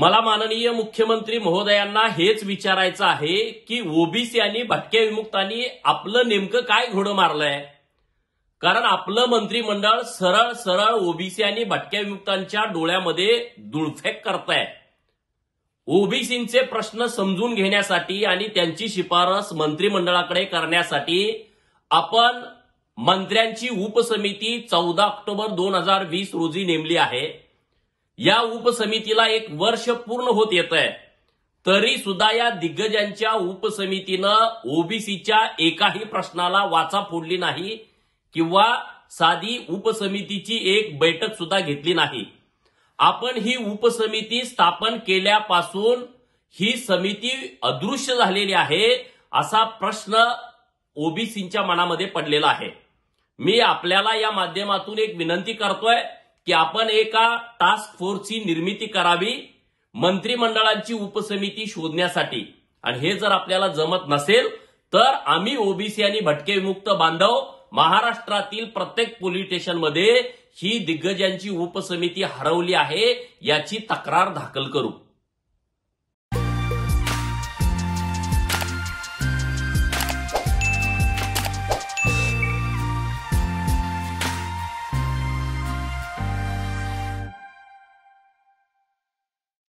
मला माननीय मुख्यमंत्री महोदयांना हेच विचारायचं आहे की ओबीसी आणि भटक्या विमुक्तांनी आपलं नेमकं काय घोडं मारलंय कारण आपलं मंत्रिमंडळ सरळ सरळ ओबीसी आणि भटक्या विमुक्तांच्या डोळ्यामध्ये दुळफेक करताय ओबीसींचे प्रश्न समजून घेण्यासाठी आणि त्यांची शिफारस मंत्रिमंडळाकडे करण्यासाठी आपण मंत्र्यांची उपसमिती चौदा ऑक्टोबर दोन हजार वीस रोजी नेमली आहे या उपसमितीला एक वर्ष पूर्ण होत येत आहे तरी सुद्धा या दिग्गजांच्या उपसमितीनं ओबीसीच्या एकाही प्रश्नाला वाचा फोडली नाही किंवा साधी उपसमितीची एक बैठक सुद्धा घेतली नाही आपण ही उपसमिती स्थापन केल्यापासून ही समिती अदृश्य झालेली आहे असा प्रश्न ओबीसीच्या मनामध्ये पडलेला आहे मी आपल्याला या माध्यमातून एक विनंती करतोय की आपण एका टास्क फोर्सची निर्मिती करावी मंत्रिमंडळांची उपसमिती शोधण्यासाठी आणि हे जर आपल्याला जमत नसेल तर आम्ही ओबीसी आणि भटके विमुक्त बांधव महाराष्ट्रातील प्रत्येक पोलीस स्टेशनमध्ये ही दिग्गजांची उपसमिती हरवली आहे याची तक्रार दाखल करू